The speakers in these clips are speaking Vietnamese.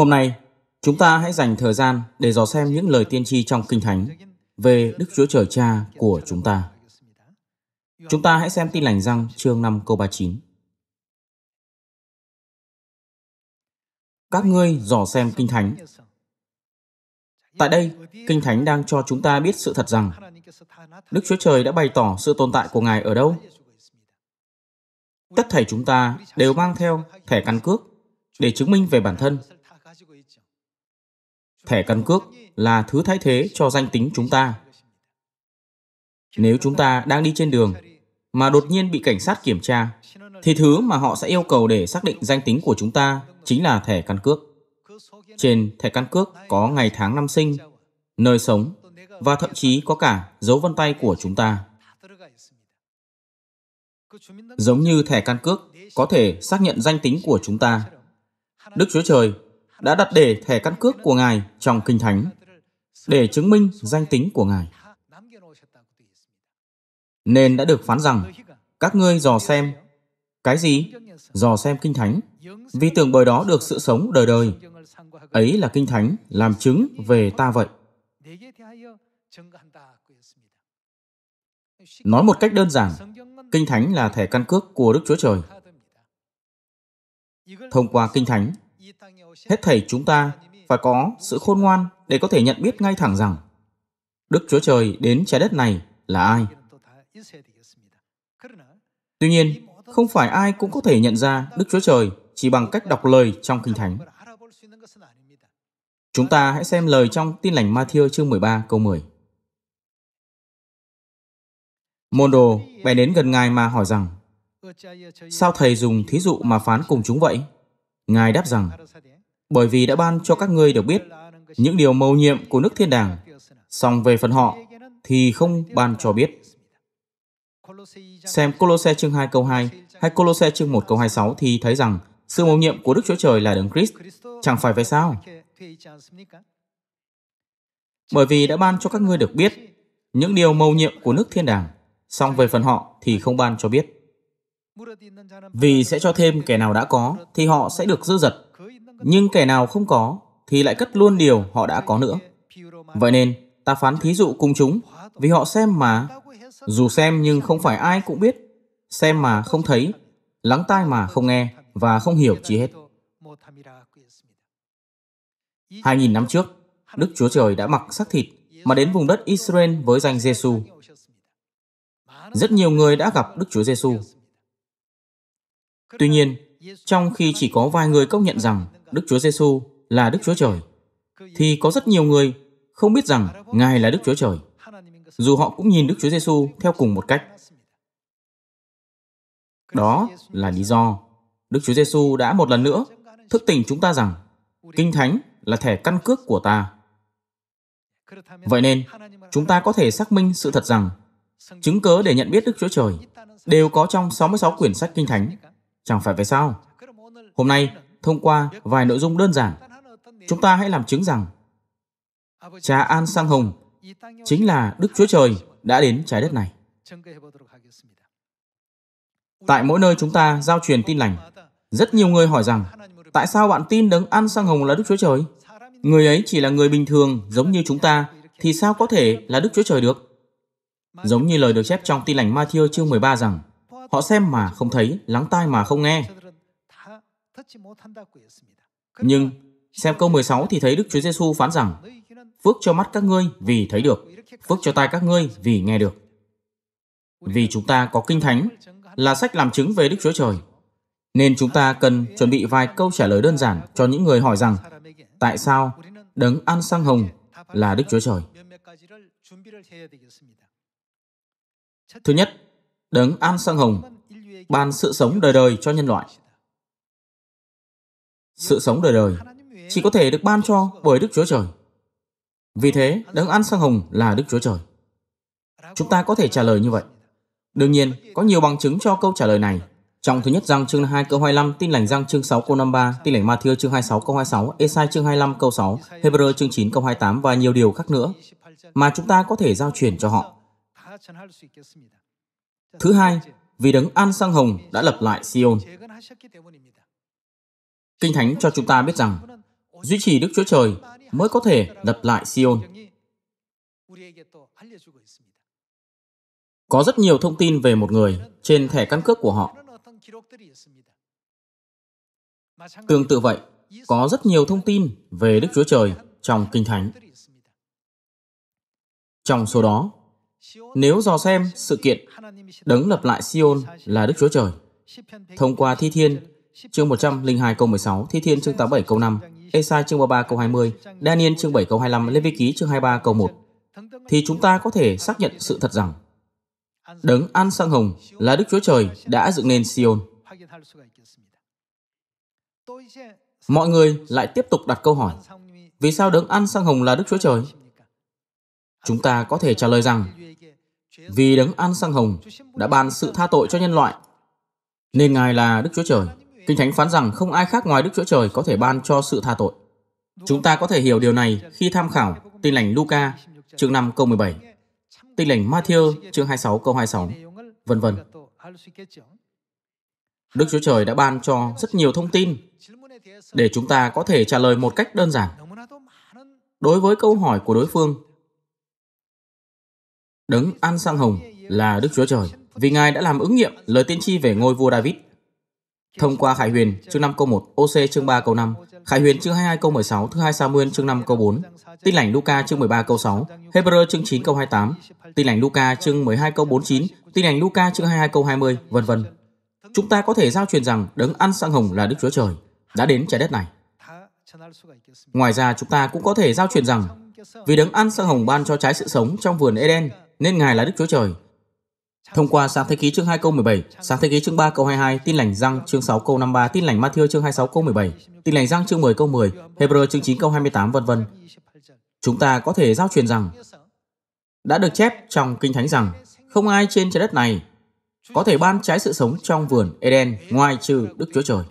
Hôm nay, chúng ta hãy dành thời gian để dò xem những lời tiên tri trong Kinh Thánh về Đức Chúa Trời Cha của chúng ta. Chúng ta hãy xem tin lành răng chương 5 câu 39. Các ngươi dò xem Kinh Thánh. Tại đây, Kinh Thánh đang cho chúng ta biết sự thật rằng Đức Chúa Trời đã bày tỏ sự tồn tại của Ngài ở đâu. Tất thảy chúng ta đều mang theo thẻ căn cước để chứng minh về bản thân Thẻ căn cước là thứ thay thế cho danh tính chúng ta. Nếu chúng ta đang đi trên đường mà đột nhiên bị cảnh sát kiểm tra, thì thứ mà họ sẽ yêu cầu để xác định danh tính của chúng ta chính là thẻ căn cước. Trên thẻ căn cước có ngày tháng năm sinh, nơi sống và thậm chí có cả dấu vân tay của chúng ta. Giống như thẻ căn cước có thể xác nhận danh tính của chúng ta. Đức Chúa Trời đã đặt để thẻ căn cước của Ngài trong Kinh Thánh để chứng minh danh tính của Ngài. Nên đã được phán rằng, các ngươi dò xem, cái gì? Dò xem Kinh Thánh, vì tưởng bởi đó được sự sống đời đời. Ấy là Kinh Thánh làm chứng về ta vậy. Nói một cách đơn giản, Kinh Thánh là thẻ căn cước của Đức Chúa Trời. Thông qua Kinh Thánh, Hết thảy chúng ta phải có sự khôn ngoan để có thể nhận biết ngay thẳng rằng Đức Chúa Trời đến trái đất này là ai. Tuy nhiên, không phải ai cũng có thể nhận ra Đức Chúa Trời chỉ bằng cách đọc lời trong Kinh Thánh. Chúng ta hãy xem lời trong Tin lành Matthew chương 13 câu 10. Môn đồ bèn đến gần ngài mà hỏi rằng, sao thầy dùng thí dụ mà phán cùng chúng vậy? Ngài đáp rằng, bởi vì đã ban cho các ngươi được biết những điều mầu nhiệm của nước thiên đàng, song về phần họ thì không ban cho biết. Xem Colosse chương 2 câu 2 hay Colosse chương 1 câu 26 thì thấy rằng sự mầu nhiệm của Đức Chúa Trời là Đấng Christ, chẳng phải vậy sao? Bởi vì đã ban cho các ngươi được biết những điều mầu nhiệm của nước thiên đàng, song về phần họ thì không ban cho biết. Vì sẽ cho thêm kẻ nào đã có thì họ sẽ được dư dật, nhưng kẻ nào không có thì lại cất luôn điều họ đã có nữa. Vậy nên, ta phán thí dụ cùng chúng vì họ xem mà, dù xem nhưng không phải ai cũng biết, xem mà không thấy, lắng tai mà không nghe và không hiểu chi hết. hai nghìn năm trước, Đức Chúa Trời đã mặc xác thịt mà đến vùng đất Israel với danh Giêsu. Rất nhiều người đã gặp Đức Chúa Giêsu Tuy nhiên, trong khi chỉ có vài người công nhận rằng Đức Chúa Giêsu là Đức Chúa Trời, thì có rất nhiều người không biết rằng Ngài là Đức Chúa Trời, dù họ cũng nhìn Đức Chúa Giêsu theo cùng một cách. Đó là lý do Đức Chúa Giêsu đã một lần nữa thức tỉnh chúng ta rằng Kinh Thánh là thẻ căn cước của ta. Vậy nên, chúng ta có thể xác minh sự thật rằng chứng cớ để nhận biết Đức Chúa Trời đều có trong 66 quyển sách Kinh Thánh Chẳng phải vậy sao? Hôm nay, thông qua vài nội dung đơn giản, chúng ta hãy làm chứng rằng Cha An Sang Hồng chính là Đức Chúa Trời đã đến trái đất này. Tại mỗi nơi chúng ta giao truyền tin lành, rất nhiều người hỏi rằng tại sao bạn tin đấng An Sang Hồng là Đức Chúa Trời? Người ấy chỉ là người bình thường giống như chúng ta thì sao có thể là Đức Chúa Trời được? Giống như lời được chép trong tin lành Matthew chương 13 rằng Họ xem mà không thấy, lắng tai mà không nghe. Nhưng xem câu 16 thì thấy Đức Chúa Giêsu phán rằng: Phước cho mắt các ngươi vì thấy được, phước cho tai các ngươi vì nghe được. Vì chúng ta có Kinh Thánh là sách làm chứng về Đức Chúa Trời, nên chúng ta cần chuẩn bị vài câu trả lời đơn giản cho những người hỏi rằng tại sao đấng ăn sang hồng là Đức Chúa Trời. Thứ nhất, đấng An Sang Hồng ban sự sống đời đời cho nhân loại. Sự sống đời đời chỉ có thể được ban cho bởi Đức Chúa Trời. Vì thế, đấng An Sang Hồng là Đức Chúa Trời. Chúng ta có thể trả lời như vậy. Đương nhiên, có nhiều bằng chứng cho câu trả lời này. Trong thứ nhất Giăng chương 2 câu 25, Tin lành Giăng chương 6 câu 53, Tin lành Matthew chương 26 câu 26, Esai chương 25 câu 6, Hebrew chương 9 câu 28 và nhiều điều khác nữa mà chúng ta có thể giao truyền cho họ. Thứ hai, vì đấng An Sang Hồng đã lập lại Sion. Kinh Thánh cho chúng ta biết rằng, duy trì Đức Chúa Trời mới có thể lập lại Sion. Có rất nhiều thông tin về một người trên thẻ căn cước của họ. Tương tự vậy, có rất nhiều thông tin về Đức Chúa Trời trong Kinh Thánh. Trong số đó, nếu dò xem sự kiện đấng lập lại Sion là Đức Chúa Trời, thông qua Thi Thiên, chương 102 câu 16, Thi Thiên chương 87 câu 5, Esai chương 33 câu 20, Daniel chương 7 câu 25, Lê Vi Ký chương 23 câu 1, thì chúng ta có thể xác nhận sự thật rằng đấng An Sang Hồng là Đức Chúa Trời đã dựng nên Sion. Mọi người lại tiếp tục đặt câu hỏi, vì sao đấng An Sang Hồng là Đức Chúa Trời? Chúng ta có thể trả lời rằng vì đấng An Sang Hồng đã ban sự tha tội cho nhân loại. Nên Ngài là Đức Chúa Trời. Kinh Thánh phán rằng không ai khác ngoài Đức Chúa Trời có thể ban cho sự tha tội. Chúng ta có thể hiểu điều này khi tham khảo Tin lành Luca chương 5 câu 17, Tin lành Matthew chương 26 câu 26, vân vân. Đức Chúa Trời đã ban cho rất nhiều thông tin để chúng ta có thể trả lời một cách đơn giản. Đối với câu hỏi của đối phương, Đấng An Sang Hồng là Đức Chúa Trời, vì Ngài đã làm ứng nghiệm lời tiên tri về ngôi vua David. Thông qua Khải Huyền chương 5 câu 1, OC chương 3 câu 5, Khải Huyền chương 22 câu 16, thứ hai Samuel chương 5 câu 4, Tin lành Luca chương 13 câu 6, Hebrew chương 9 câu 28, Tin lành Luca chương 12 câu 49, Tin lành Luca chương 22 câu 20, vân vân. Chúng ta có thể giao truyền rằng đấng ăn sang hồng là Đức Chúa Trời đã đến trái đất này. Ngoài ra chúng ta cũng có thể giao truyền rằng vì đấng ăn sang hồng ban cho trái sự sống trong vườn Eden nên Ngài là Đức Chúa Trời. Thông qua sáng thế ký chương 2 câu 17, sáng thế ký chương 3 câu 22, tin lành răng chương 6 câu 53, tin lành Matthew chương 26 câu 17, tin lành răng chương 10 câu 10, Hebrew chương 9 câu 28 vân vân. Chúng ta có thể giao truyền rằng đã được chép trong Kinh Thánh rằng không ai trên trái đất này có thể ban trái sự sống trong vườn Eden ngoài trừ Đức Chúa Trời.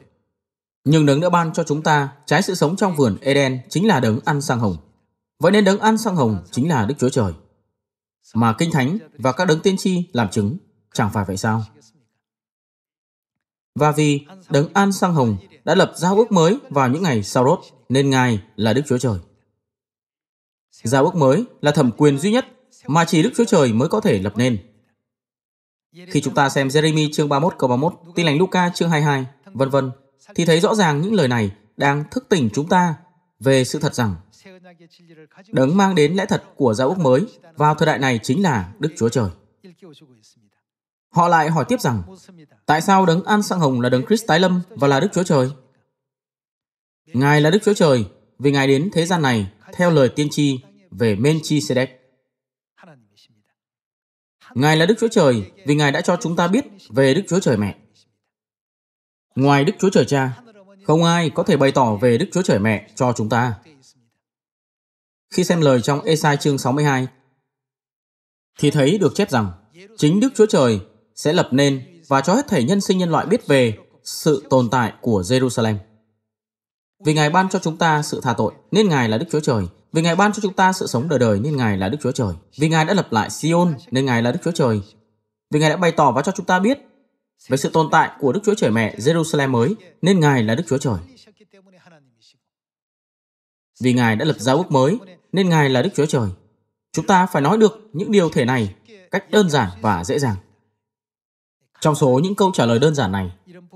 Nhưng đấng đã ban cho chúng ta trái sự sống trong vườn Eden chính là đấng ăn sang hồng. Vậy nên đấng ăn sang hồng chính là Đức Chúa Trời mà Kinh Thánh và các đấng tiên tri làm chứng, chẳng phải vậy sao? Và vì đấng An Sang Hồng đã lập giao ước mới vào những ngày sau rốt, nên Ngài là Đức Chúa Trời. Giao ước mới là thẩm quyền duy nhất mà chỉ Đức Chúa Trời mới có thể lập nên. Khi chúng ta xem Jeremy chương 31 câu 31, tin lành Luca chương 22, vân vân, thì thấy rõ ràng những lời này đang thức tỉnh chúng ta về sự thật rằng Đấng mang đến lẽ thật của giáo ước mới vào thời đại này chính là Đức Chúa Trời. Họ lại hỏi tiếp rằng, tại sao đấng An Sang Hồng là đấng Christ tái lâm và là Đức Chúa Trời? Ngài là Đức Chúa Trời vì Ngài đến thế gian này theo lời tiên tri về Melchizedek. Ngài là Đức Chúa Trời vì Ngài đã cho chúng ta biết về Đức Chúa Trời Mẹ. Ngoài Đức Chúa Trời Cha, không ai có thể bày tỏ về Đức Chúa Trời Mẹ cho chúng ta khi xem lời trong Esai chương 62, thì thấy được chép rằng chính Đức Chúa Trời sẽ lập nên và cho hết thảy nhân sinh nhân loại biết về sự tồn tại của Jerusalem. Vì Ngài ban cho chúng ta sự tha tội, nên Ngài là Đức Chúa Trời. Vì Ngài ban cho chúng ta sự sống đời đời, nên Ngài là Đức Chúa Trời. Vì Ngài đã lập lại Sion, nên Ngài là Đức Chúa Trời. Vì Ngài đã bày tỏ và cho chúng ta biết về sự tồn tại của Đức Chúa Trời Mẹ Jerusalem mới, nên Ngài là Đức Chúa Trời. Vì Ngài đã lập ra ước mới, nên Ngài là Đức Chúa Trời. Chúng ta phải nói được những điều thể này cách đơn giản và dễ dàng. Trong số những câu trả lời đơn giản này,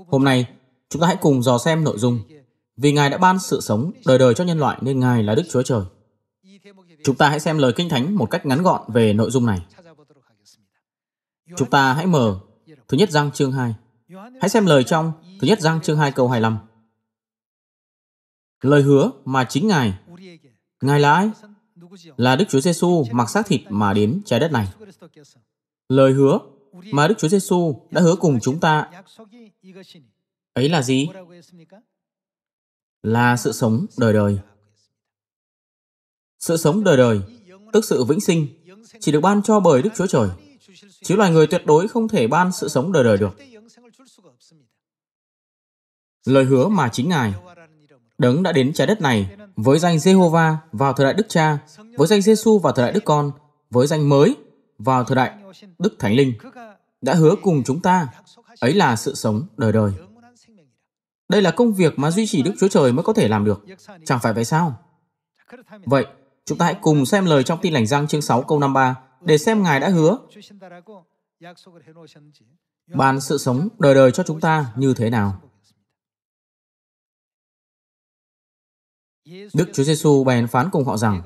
hôm nay chúng ta hãy cùng dò xem nội dung Vì Ngài đã ban sự sống đời đời cho nhân loại nên Ngài là Đức Chúa Trời. Chúng ta hãy xem lời Kinh Thánh một cách ngắn gọn về nội dung này. Chúng ta hãy mở Thứ nhất Giang chương 2. Hãy xem lời trong Thứ nhất Giang chương 2 câu 25. Lời hứa mà chính Ngài Ngài là ai? Là Đức Chúa Giêsu mặc xác thịt mà đến trái đất này. Lời hứa mà Đức Chúa Giêsu đã hứa cùng chúng ta ấy là gì? Là sự sống đời đời. Sự sống đời đời, tức sự vĩnh sinh, chỉ được ban cho bởi Đức Chúa Trời. Chứ loài người tuyệt đối không thể ban sự sống đời đời được. Lời hứa mà chính Ngài Đấng đã đến trái đất này với danh Jehovah vào thời đại Đức Cha, với danh Giêsu vào thời đại Đức Con, với danh mới vào thời đại Đức Thánh Linh đã hứa cùng chúng ta ấy là sự sống đời đời. Đây là công việc mà duy trì Đức Chúa Trời mới có thể làm được. Chẳng phải vậy sao? Vậy, chúng ta hãy cùng xem lời trong tin lành răng chương 6 câu 53 để xem Ngài đã hứa ban sự sống đời đời cho chúng ta như thế nào. Đức Chúa Giêsu bèn phán cùng họ rằng,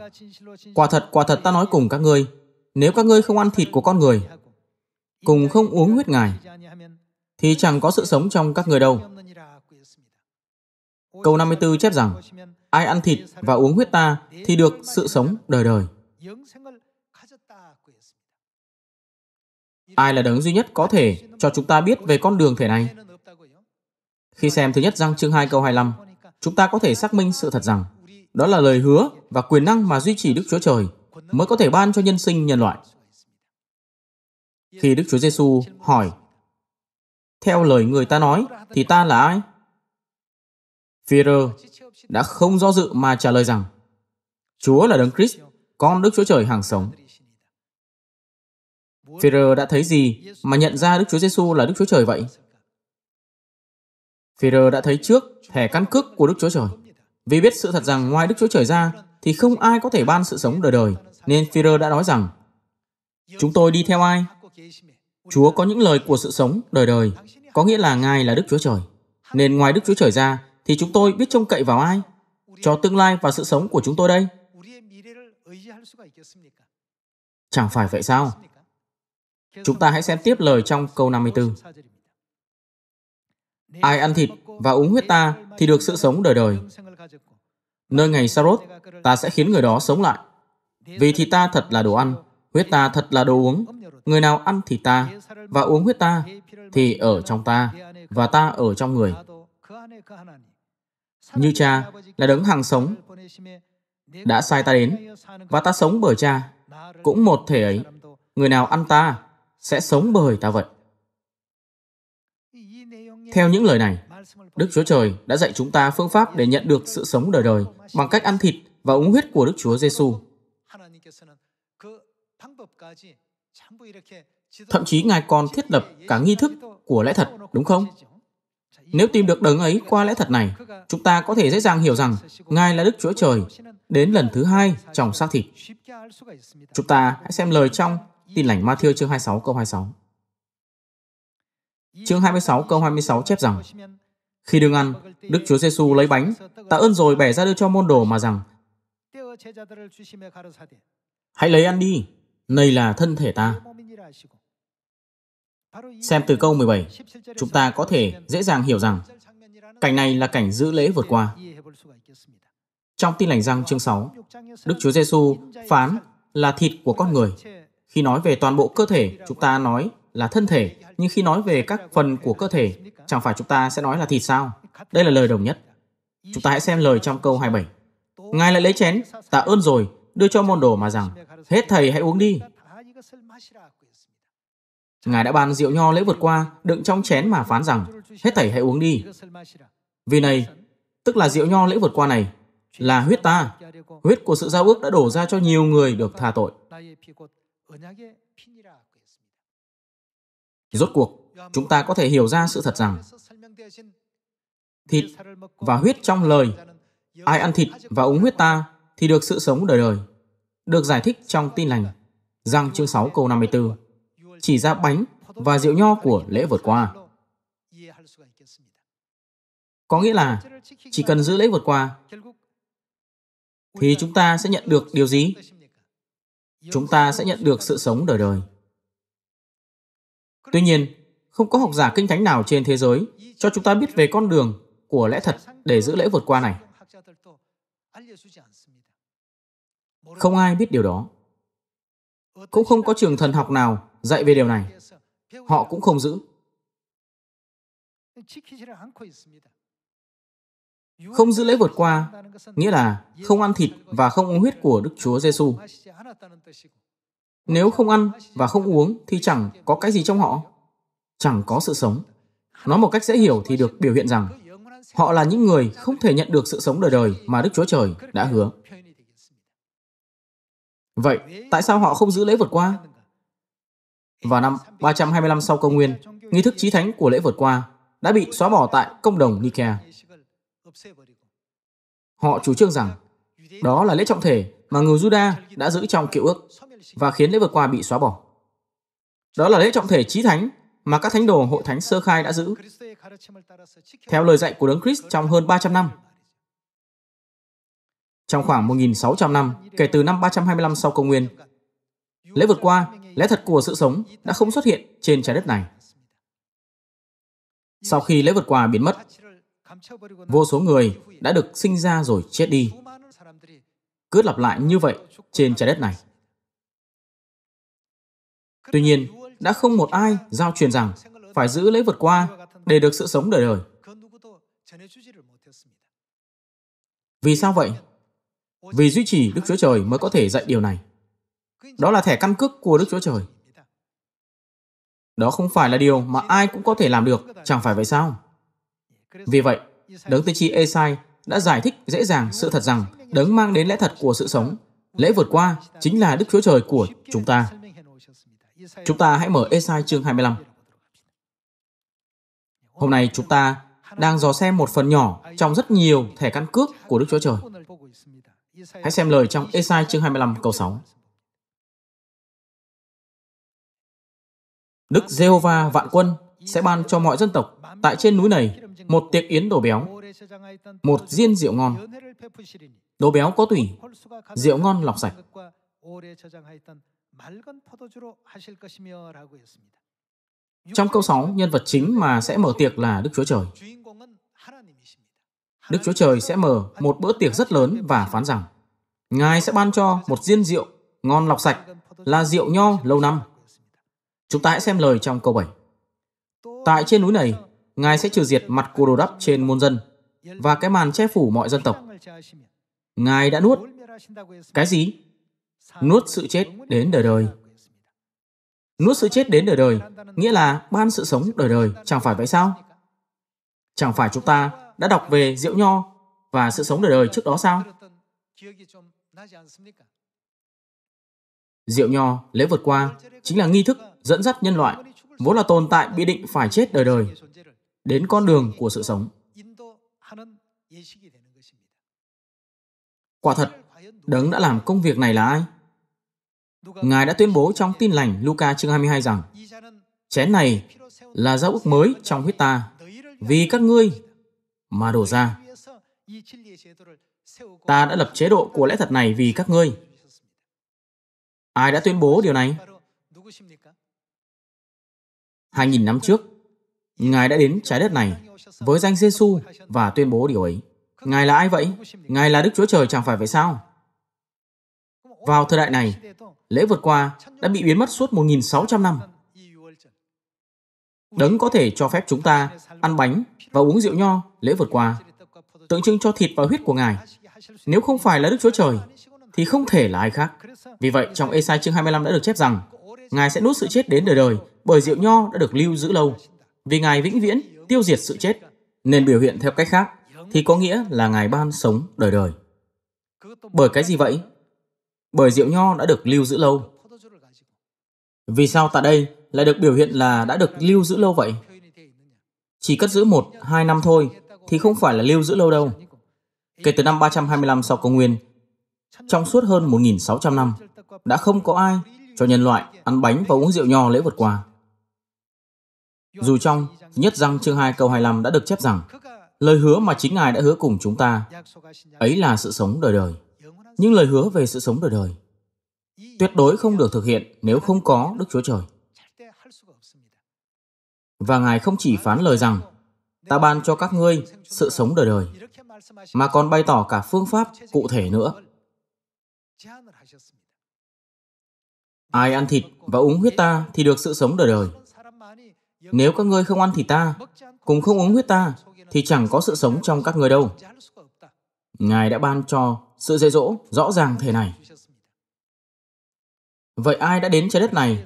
Quả thật, quả thật ta nói cùng các ngươi, nếu các ngươi không ăn thịt của con người, cùng không uống huyết ngài, thì chẳng có sự sống trong các người đâu. Câu 54 chép rằng, ai ăn thịt và uống huyết ta thì được sự sống đời đời. Ai là đấng duy nhất có thể cho chúng ta biết về con đường thể này? Khi xem thứ nhất răng chương 2 câu 25, chúng ta có thể xác minh sự thật rằng đó là lời hứa và quyền năng mà duy trì Đức Chúa Trời mới có thể ban cho nhân sinh nhân loại. Khi Đức Chúa Giêsu hỏi, theo lời người ta nói thì ta là ai? Führer đã không do dự mà trả lời rằng, Chúa là Đấng Christ, con Đức Chúa Trời hàng sống. Führer đã thấy gì mà nhận ra Đức Chúa Giêsu là Đức Chúa Trời vậy? Führer đã thấy trước thẻ căn cước của Đức Chúa Trời. Vì biết sự thật rằng ngoài Đức Chúa Trời ra thì không ai có thể ban sự sống đời đời, nên Führer đã nói rằng Chúng tôi đi theo ai? Chúa có những lời của sự sống đời đời, có nghĩa là Ngài là Đức Chúa Trời. Nên ngoài Đức Chúa Trời ra thì chúng tôi biết trông cậy vào ai? Cho tương lai và sự sống của chúng tôi đây. Chẳng phải vậy sao? Chúng ta hãy xem tiếp lời trong câu 54. Ai ăn thịt và uống huyết ta thì được sự sống đời đời. Nơi ngày Sarot, ta sẽ khiến người đó sống lại. Vì thịt ta thật là đồ ăn, huyết ta thật là đồ uống. Người nào ăn thịt ta và uống huyết ta thì ở trong ta và ta ở trong người. Như cha là đấng hàng sống đã sai ta đến và ta sống bởi cha cũng một thể ấy người nào ăn ta sẽ sống bởi ta vậy theo những lời này, Đức Chúa Trời đã dạy chúng ta phương pháp để nhận được sự sống đời đời bằng cách ăn thịt và uống huyết của Đức Chúa Giêsu. Thậm chí Ngài còn thiết lập cả nghi thức của lẽ thật, đúng không? Nếu tìm được đấng ấy qua lẽ thật này, chúng ta có thể dễ dàng hiểu rằng Ngài là Đức Chúa Trời đến lần thứ hai trong xác thịt. Chúng ta hãy xem lời trong tin lành Matthew chương 26 câu 26. Chương 26 câu 26 chép rằng Khi đương ăn, Đức Chúa Giêsu lấy bánh, tạ ơn rồi bẻ ra đưa cho môn đồ mà rằng Hãy lấy ăn đi, này là thân thể ta. Xem từ câu 17, chúng ta có thể dễ dàng hiểu rằng cảnh này là cảnh giữ lễ vượt qua. Trong tin lành răng chương 6, Đức Chúa Giêsu phán là thịt của con người. Khi nói về toàn bộ cơ thể, chúng ta nói là thân thể, nhưng khi nói về các phần của cơ thể, chẳng phải chúng ta sẽ nói là thịt sao? Đây là lời đồng nhất. Chúng ta hãy xem lời trong câu 27. Ngài lại lấy chén, tạ ơn rồi, đưa cho môn đồ mà rằng, hết thầy hãy uống đi. Ngài đã ban rượu nho lễ vượt qua, đựng trong chén mà phán rằng, hết thầy hãy uống đi. Vì này, tức là rượu nho lễ vượt qua này, là huyết ta. Huyết của sự giao ước đã đổ ra cho nhiều người được tha tội thì rốt cuộc chúng ta có thể hiểu ra sự thật rằng thịt và huyết trong lời ai ăn thịt và uống huyết ta thì được sự sống đời đời được giải thích trong tin lành rằng chương 6 câu 54 chỉ ra bánh và rượu nho của lễ vượt qua. Có nghĩa là chỉ cần giữ lễ vượt qua thì chúng ta sẽ nhận được điều gì? Chúng ta sẽ nhận được sự sống đời đời. Tuy nhiên, không có học giả kinh thánh nào trên thế giới cho chúng ta biết về con đường của lẽ thật để giữ lễ vượt qua này. Không ai biết điều đó. Cũng không có trường thần học nào dạy về điều này. Họ cũng không giữ. Không giữ lễ vượt qua nghĩa là không ăn thịt và không uống huyết của Đức Chúa Giêsu. Nếu không ăn và không uống thì chẳng có cái gì trong họ. Chẳng có sự sống. Nói một cách dễ hiểu thì được biểu hiện rằng họ là những người không thể nhận được sự sống đời đời mà Đức Chúa Trời đã hứa. Vậy, tại sao họ không giữ lễ vượt qua? Vào năm 325 sau công nguyên, nghi thức trí thánh của lễ vượt qua đã bị xóa bỏ tại công đồng Nikea. Họ chủ trương rằng đó là lễ trọng thể mà người Juda đã giữ trong cựu ước và khiến lễ vượt qua bị xóa bỏ. Đó là lễ trọng thể chí thánh mà các thánh đồ hội thánh sơ khai đã giữ. Theo lời dạy của Đấng Christ trong hơn 300 năm, trong khoảng 1.600 năm kể từ năm 325 sau công nguyên, lễ vượt qua, lẽ thật của sự sống đã không xuất hiện trên trái đất này. Sau khi lễ vượt qua biến mất, vô số người đã được sinh ra rồi chết đi. Cứ lặp lại như vậy trên trái đất này. Tuy nhiên, đã không một ai giao truyền rằng phải giữ lấy vượt qua để được sự sống đời đời. Vì sao vậy? Vì duy trì Đức Chúa Trời mới có thể dạy điều này. Đó là thẻ căn cước của Đức Chúa Trời. Đó không phải là điều mà ai cũng có thể làm được, chẳng phải vậy sao? Vì vậy, Đấng Tiên tri Esai đã giải thích dễ dàng sự thật rằng Đấng mang đến lẽ thật của sự sống, lễ vượt qua chính là Đức Chúa Trời của chúng ta. Chúng ta hãy mở Esai chương 25. Hôm nay chúng ta đang dò xem một phần nhỏ trong rất nhiều thẻ căn cước của Đức Chúa Trời. Hãy xem lời trong Esai chương 25 câu 6. Đức Giê-hô-va vạn quân sẽ ban cho mọi dân tộc tại trên núi này một tiệc yến đồ béo, một diên rượu ngon. Đồ béo có tủy, rượu ngon lọc sạch, 오래 저장하였던 맑은 포도주로 하실 것이며 라고 했습니다. Trong câu 6, nhân vật chính mà sẽ mở tiệc là Đức Chúa Trời. Đức Chúa Trời sẽ mở một bữa tiệc rất lớn và phán rằng Ngài sẽ ban cho một diên rượu ngon lọc sạch là rượu nho lâu năm. Chúng ta hãy xem lời trong câu 7. Tại trên núi này, Ngài sẽ trừ diệt mặt cô đồ đắp trên muôn dân và cái màn che phủ mọi dân tộc. Ngài đã nuốt cái gì nuốt sự chết đến đời đời. Nuốt sự chết đến đời đời, nghĩa là ban sự sống đời đời, chẳng phải vậy sao? Chẳng phải chúng ta đã đọc về rượu nho và sự sống đời đời trước đó sao? Rượu nho, lễ vượt qua, chính là nghi thức dẫn dắt nhân loại, vốn là tồn tại bị định phải chết đời đời, đến con đường của sự sống. Quả thật, đấng đã làm công việc này là ai? Ngài đã tuyên bố trong tin lành Luca chương 22 rằng chén này là giao ước mới trong huyết ta vì các ngươi mà đổ ra. Ta đã lập chế độ của lẽ thật này vì các ngươi. Ai đã tuyên bố điều này? Hai nghìn năm trước, Ngài đã đến trái đất này với danh giê -xu và tuyên bố điều ấy. Ngài là ai vậy? Ngài là Đức Chúa Trời chẳng phải vậy sao? Vào thời đại này, lễ vượt qua đã bị biến mất suốt 1.600 năm. Đấng có thể cho phép chúng ta ăn bánh và uống rượu nho lễ vượt qua, tượng trưng cho thịt và huyết của Ngài. Nếu không phải là Đức Chúa Trời, thì không thể là ai khác. Vì vậy, trong Esai chương 25 đã được chép rằng, Ngài sẽ nuốt sự chết đến đời đời bởi rượu nho đã được lưu giữ lâu. Vì Ngài vĩnh viễn tiêu diệt sự chết, nên biểu hiện theo cách khác thì có nghĩa là Ngài ban sống đời đời. Bởi cái gì vậy? bởi rượu nho đã được lưu giữ lâu. Vì sao tại đây lại được biểu hiện là đã được lưu giữ lâu vậy? Chỉ cất giữ 1, 2 năm thôi thì không phải là lưu giữ lâu đâu. Kể từ năm 325 sau công nguyên, trong suốt hơn 1.600 năm, đã không có ai cho nhân loại ăn bánh và uống rượu nho lễ vượt qua. Dù trong nhất răng chương 2 câu 25 đã được chép rằng lời hứa mà chính Ngài đã hứa cùng chúng ta, ấy là sự sống đời đời những lời hứa về sự sống đời đời tuyệt đối không được thực hiện nếu không có Đức Chúa Trời. Và Ngài không chỉ phán lời rằng, ta ban cho các ngươi sự sống đời đời, mà còn bày tỏ cả phương pháp cụ thể nữa. Ai ăn thịt và uống huyết ta thì được sự sống đời đời. Nếu các ngươi không ăn thịt ta, cùng không uống huyết ta, thì chẳng có sự sống trong các ngươi đâu. Ngài đã ban cho sự dạy dỗ rõ ràng thế này. Vậy ai đã đến trái đất này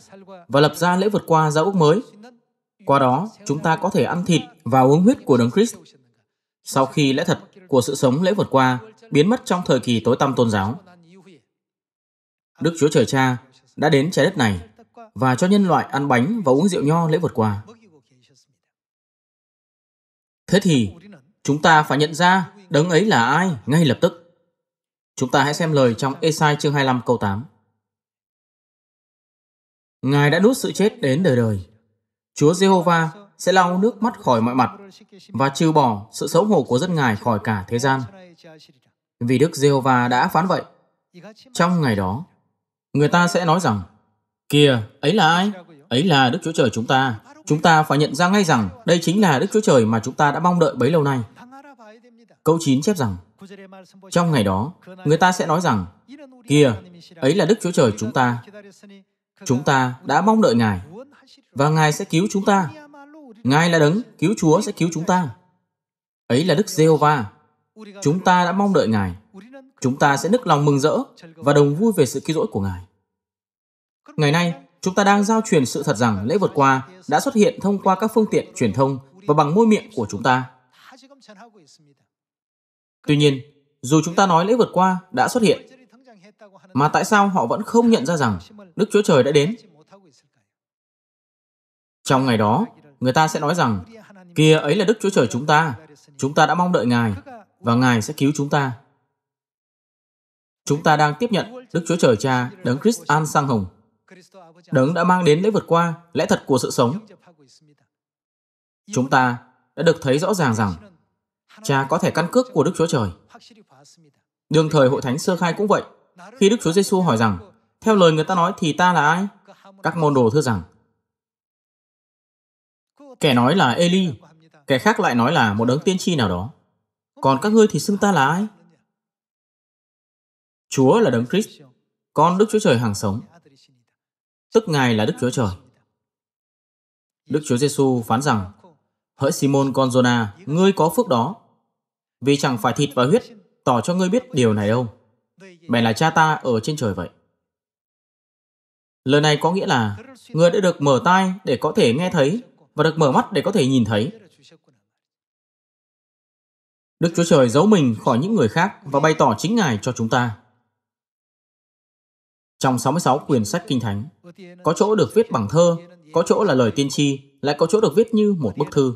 và lập ra lễ vượt qua giao ước mới? Qua đó, chúng ta có thể ăn thịt và uống huyết của Đấng Christ. Sau khi lễ thật của sự sống lễ vượt qua biến mất trong thời kỳ tối tăm tôn giáo, Đức Chúa Trời Cha đã đến trái đất này và cho nhân loại ăn bánh và uống rượu nho lễ vượt qua. Thế thì, chúng ta phải nhận ra đấng ấy là ai ngay lập tức. Chúng ta hãy xem lời trong Esai chương 25 câu 8. Ngài đã đút sự chết đến đời đời. Chúa Giê-hô-va sẽ lau nước mắt khỏi mọi mặt và trừ bỏ sự xấu hổ của dân Ngài khỏi cả thế gian. Vì Đức Giê-hô-va đã phán vậy. Trong ngày đó, người ta sẽ nói rằng, Kìa, ấy là ai? Ấy là Đức Chúa Trời chúng ta. Chúng ta phải nhận ra ngay rằng đây chính là Đức Chúa Trời mà chúng ta đã mong đợi bấy lâu nay. Câu 9 chép rằng, trong ngày đó, người ta sẽ nói rằng, kia, ấy là Đức Chúa Trời chúng ta. Chúng ta đã mong đợi Ngài, và Ngài sẽ cứu chúng ta. Ngài là đấng cứu Chúa sẽ cứu chúng ta. Ấy là Đức giê va Chúng ta đã mong đợi Ngài. Chúng ta sẽ nức lòng mừng rỡ và đồng vui về sự cứu rỗi của Ngài. Ngày nay, chúng ta đang giao truyền sự thật rằng lễ vượt qua đã xuất hiện thông qua các phương tiện truyền thông và bằng môi miệng của chúng ta. Tuy nhiên, dù chúng ta nói lễ vượt qua đã xuất hiện, mà tại sao họ vẫn không nhận ra rằng Đức Chúa Trời đã đến? Trong ngày đó, người ta sẽ nói rằng, kia ấy là Đức Chúa Trời chúng ta, chúng ta đã mong đợi Ngài, và Ngài sẽ cứu chúng ta. Chúng ta đang tiếp nhận Đức Chúa Trời Cha Đấng Christ An Sang Hồng. Đấng đã mang đến lễ vượt qua lẽ thật của sự sống. Chúng ta đã được thấy rõ ràng rằng Cha có thể căn cước của Đức Chúa Trời. Đường thời hội thánh sơ khai cũng vậy. Khi Đức Chúa Giêsu hỏi rằng, theo lời người ta nói thì ta là ai? Các môn đồ thưa rằng, kẻ nói là Eli, kẻ khác lại nói là một đấng tiên tri nào đó. Còn các ngươi thì xưng ta là ai? Chúa là đấng Christ, con Đức Chúa Trời hàng sống. Tức Ngài là Đức Chúa Trời. Đức Chúa Giêsu phán rằng, Hỡi Simon con Jonah, ngươi có phước đó, vì chẳng phải thịt và huyết tỏ cho ngươi biết điều này đâu. Mày là cha ta ở trên trời vậy. Lời này có nghĩa là ngươi đã được mở tai để có thể nghe thấy và được mở mắt để có thể nhìn thấy. Đức Chúa Trời giấu mình khỏi những người khác và bày tỏ chính Ngài cho chúng ta. Trong 66 quyển sách Kinh Thánh, có chỗ được viết bằng thơ, có chỗ là lời tiên tri, lại có chỗ được viết như một bức thư.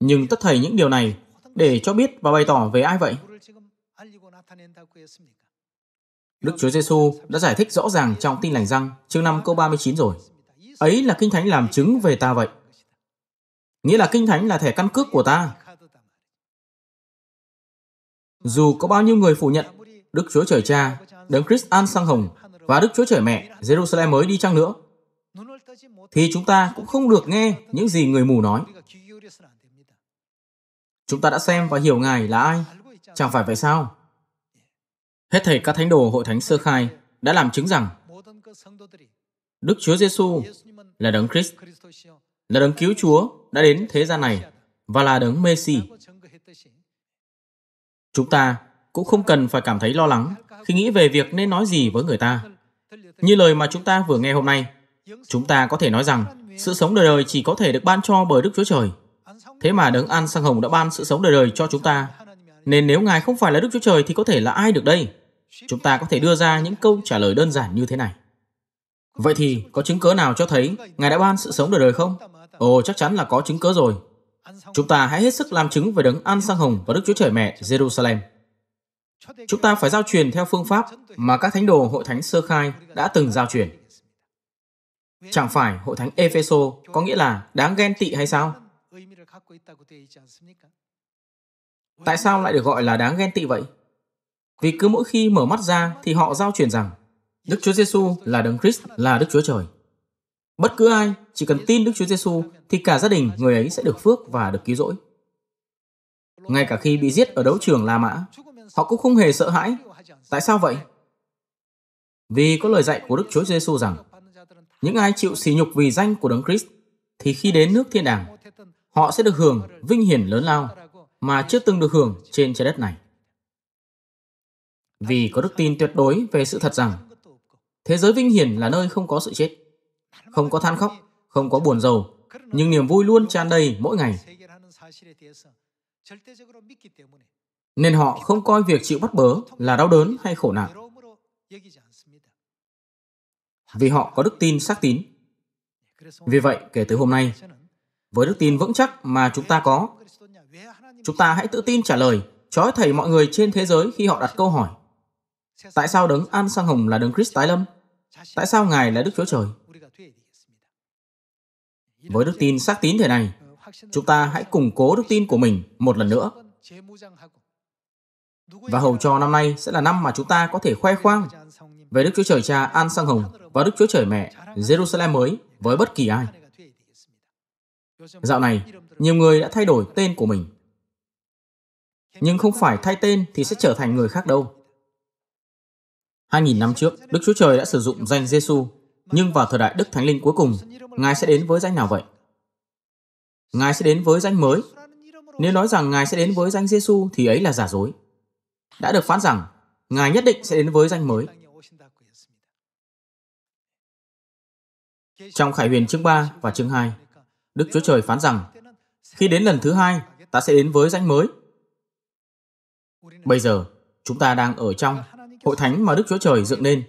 Nhưng tất thầy những điều này để cho biết và bày tỏ về ai vậy? Đức Chúa Giêsu đã giải thích rõ ràng trong tin lành răng chương 5 câu 39 rồi. Ấy là Kinh Thánh làm chứng về ta vậy. Nghĩa là Kinh Thánh là thẻ căn cước của ta. Dù có bao nhiêu người phủ nhận Đức Chúa Trời Cha, Đấng Christ An Sang Hồng và Đức Chúa Trời Mẹ Jerusalem mới đi chăng nữa, thì chúng ta cũng không được nghe những gì người mù nói Chúng ta đã xem và hiểu Ngài là ai, chẳng phải vậy sao? Hết thầy các thánh đồ hội thánh sơ khai đã làm chứng rằng Đức Chúa Giêsu là đấng Christ, là đấng cứu Chúa đã đến thế gian này và là đấng Messi. Chúng ta cũng không cần phải cảm thấy lo lắng khi nghĩ về việc nên nói gì với người ta. Như lời mà chúng ta vừa nghe hôm nay, chúng ta có thể nói rằng sự sống đời đời chỉ có thể được ban cho bởi Đức Chúa Trời. Thế mà đấng An sang hồng đã ban sự sống đời đời cho chúng ta. Nên nếu Ngài không phải là Đức Chúa Trời thì có thể là ai được đây? Chúng ta có thể đưa ra những câu trả lời đơn giản như thế này. Vậy thì có chứng cứ nào cho thấy Ngài đã ban sự sống đời đời không? Ồ, chắc chắn là có chứng cứ rồi. Chúng ta hãy hết sức làm chứng về đấng An Sang Hồng và Đức Chúa Trời Mẹ Jerusalem. Chúng ta phải giao truyền theo phương pháp mà các thánh đồ hội thánh sơ khai đã từng giao truyền. Chẳng phải hội thánh Epheso có nghĩa là đáng ghen tị hay sao? Tại sao lại được gọi là đáng ghen tị vậy? Vì cứ mỗi khi mở mắt ra thì họ giao truyền rằng Đức Chúa Giêsu là Đấng Christ, là Đức Chúa Trời. Bất cứ ai chỉ cần tin Đức Chúa Giêsu thì cả gia đình người ấy sẽ được phước và được cứu rỗi. Ngay cả khi bị giết ở đấu trường La Mã, họ cũng không hề sợ hãi. Tại sao vậy? Vì có lời dạy của Đức Chúa Giêsu rằng những ai chịu sỉ nhục vì danh của Đấng Christ thì khi đến nước thiên đàng Họ sẽ được hưởng vinh hiển lớn lao mà chưa từng được hưởng trên trái đất này. Vì có đức tin tuyệt đối về sự thật rằng thế giới vinh hiển là nơi không có sự chết, không có than khóc, không có buồn rầu, nhưng niềm vui luôn tràn đầy mỗi ngày. Nên họ không coi việc chịu bắt bớ là đau đớn hay khổ nạn. Vì họ có đức tin xác tín. Vì vậy, kể từ hôm nay, với đức tin vững chắc mà chúng ta có, chúng ta hãy tự tin trả lời trói thầy mọi người trên thế giới khi họ đặt câu hỏi Tại sao đấng An Sang Hồng là đấng Christ tái lâm? Tại sao Ngài là Đức Chúa Trời? Với đức tin xác tín thế này, chúng ta hãy củng cố đức tin của mình một lần nữa. Và hầu cho năm nay sẽ là năm mà chúng ta có thể khoe khoang về Đức Chúa Trời Cha An Sang Hồng và Đức Chúa Trời Mẹ Jerusalem mới với bất kỳ ai. Dạo này, nhiều người đã thay đổi tên của mình. Nhưng không phải thay tên thì sẽ trở thành người khác đâu. 2.000 năm trước, Đức Chúa Trời đã sử dụng danh giê -xu, nhưng vào thời đại Đức Thánh Linh cuối cùng, Ngài sẽ đến với danh nào vậy? Ngài sẽ đến với danh mới. Nếu nói rằng Ngài sẽ đến với danh giê -xu thì ấy là giả dối. Đã được phán rằng, Ngài nhất định sẽ đến với danh mới. Trong Khải Huyền chương 3 và chương 2, Đức Chúa Trời phán rằng, khi đến lần thứ hai, ta sẽ đến với rãnh mới. Bây giờ, chúng ta đang ở trong hội thánh mà Đức Chúa Trời dựng nên,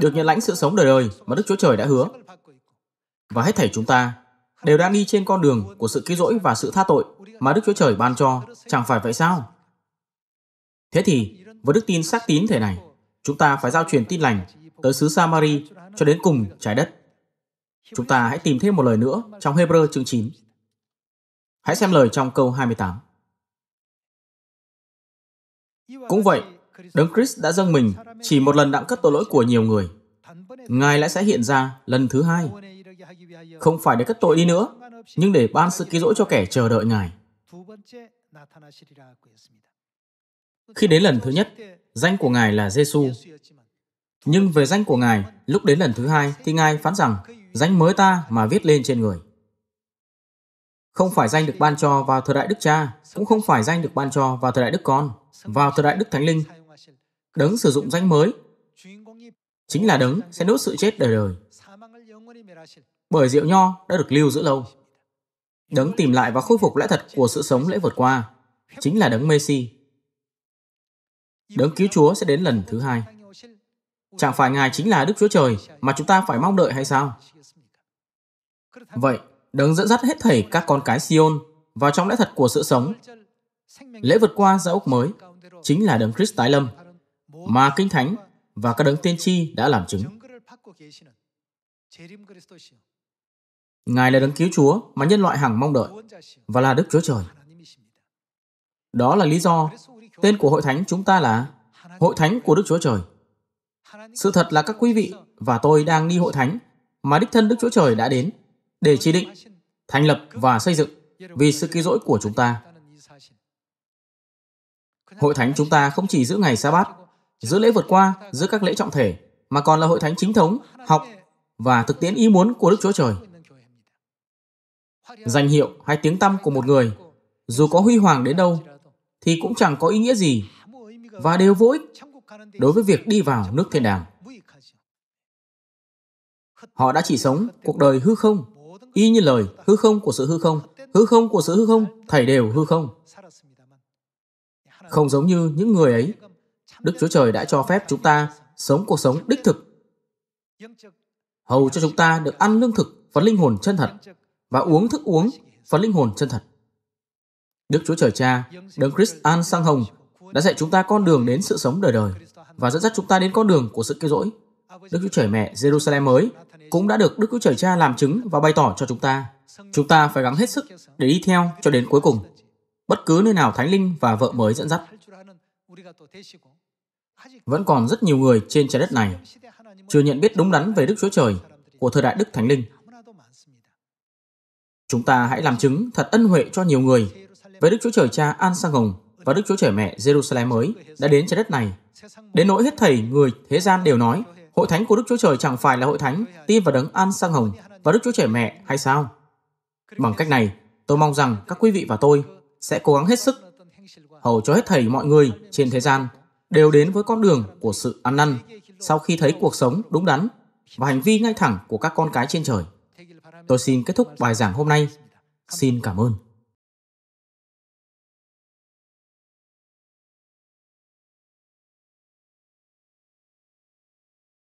được nhận lãnh sự sống đời đời mà Đức Chúa Trời đã hứa. Và hết thảy chúng ta đều đang đi trên con đường của sự cứu rỗi và sự tha tội mà Đức Chúa Trời ban cho, chẳng phải vậy sao? Thế thì, với đức tin xác tín thể này, chúng ta phải giao truyền tin lành tới xứ Samari cho đến cùng trái đất. Chúng ta hãy tìm thêm một lời nữa trong Hebrew chương 9. Hãy xem lời trong câu 28. Cũng vậy, Đấng Christ đã dâng mình chỉ một lần đặng cất tội lỗi của nhiều người. Ngài lại sẽ hiện ra lần thứ hai. Không phải để cất tội đi nữa, nhưng để ban sự cứu rỗi cho kẻ chờ đợi Ngài. Khi đến lần thứ nhất, danh của Ngài là Giêsu nhưng về danh của Ngài, lúc đến lần thứ hai thì Ngài phán rằng danh mới ta mà viết lên trên người. Không phải danh được ban cho vào thời đại Đức Cha, cũng không phải danh được ban cho vào thời đại Đức Con, vào thời đại Đức Thánh Linh. Đấng sử dụng danh mới chính là đấng sẽ đốt sự chết đời đời. Bởi rượu nho đã được lưu giữ lâu. Đấng tìm lại và khôi phục lẽ thật của sự sống lễ vượt qua chính là đấng Messi. Đấng cứu Chúa sẽ đến lần thứ hai. Chẳng phải Ngài chính là Đức Chúa Trời mà chúng ta phải mong đợi hay sao? Vậy, đấng dẫn dắt hết thảy các con cái Sion vào trong lẽ thật của sự sống. Lễ vượt qua gia úc mới chính là đấng Christ tái lâm mà Kinh Thánh và các đấng tiên tri đã làm chứng. Ngài là đấng cứu Chúa mà nhân loại hằng mong đợi và là Đức Chúa Trời. Đó là lý do tên của hội thánh chúng ta là Hội thánh của Đức Chúa Trời. Sự thật là các quý vị và tôi đang đi hội thánh mà đích thân Đức Chúa Trời đã đến để chỉ định, thành lập và xây dựng vì sự cứu rỗi của chúng ta. Hội thánh chúng ta không chỉ giữ ngày sa bát, giữ lễ vượt qua, giữ các lễ trọng thể, mà còn là hội thánh chính thống, học và thực tiễn ý muốn của Đức Chúa Trời. Danh hiệu hay tiếng tăm của một người, dù có huy hoàng đến đâu, thì cũng chẳng có ý nghĩa gì và đều vô ích đối với việc đi vào nước thiên đàng. Họ đã chỉ sống cuộc đời hư không, y như lời hư không của sự hư không, hư không của sự hư không, thầy đều hư không. Không giống như những người ấy, Đức Chúa Trời đã cho phép chúng ta sống cuộc sống đích thực, hầu cho chúng ta được ăn lương thực và linh hồn chân thật, và uống thức uống và linh hồn chân thật. Đức Chúa Trời Cha, Đấng Christ An Sang Hồng đã dạy chúng ta con đường đến sự sống đời đời và dẫn dắt chúng ta đến con đường của sự cứu rỗi. Đức Chúa Trời Mẹ Jerusalem mới cũng đã được Đức Chúa Trời Cha làm chứng và bày tỏ cho chúng ta. Chúng ta phải gắng hết sức để đi theo cho đến cuối cùng. Bất cứ nơi nào Thánh Linh và vợ mới dẫn dắt. Vẫn còn rất nhiều người trên trái đất này chưa nhận biết đúng đắn về Đức Chúa Trời của thời đại Đức Thánh Linh. Chúng ta hãy làm chứng thật ân huệ cho nhiều người với Đức Chúa Trời Cha An Sang Hồng và Đức Chúa Trời Mẹ Jerusalem mới đã đến trái đất này. Đến nỗi hết thầy người thế gian đều nói, hội thánh của Đức Chúa Trời chẳng phải là hội thánh tin vào đấng an sang hồng và Đức Chúa Trời Mẹ hay sao? Bằng cách này, tôi mong rằng các quý vị và tôi sẽ cố gắng hết sức hầu cho hết thầy mọi người trên thế gian đều đến với con đường của sự ăn năn sau khi thấy cuộc sống đúng đắn và hành vi ngay thẳng của các con cái trên trời. Tôi xin kết thúc bài giảng hôm nay. Xin cảm ơn.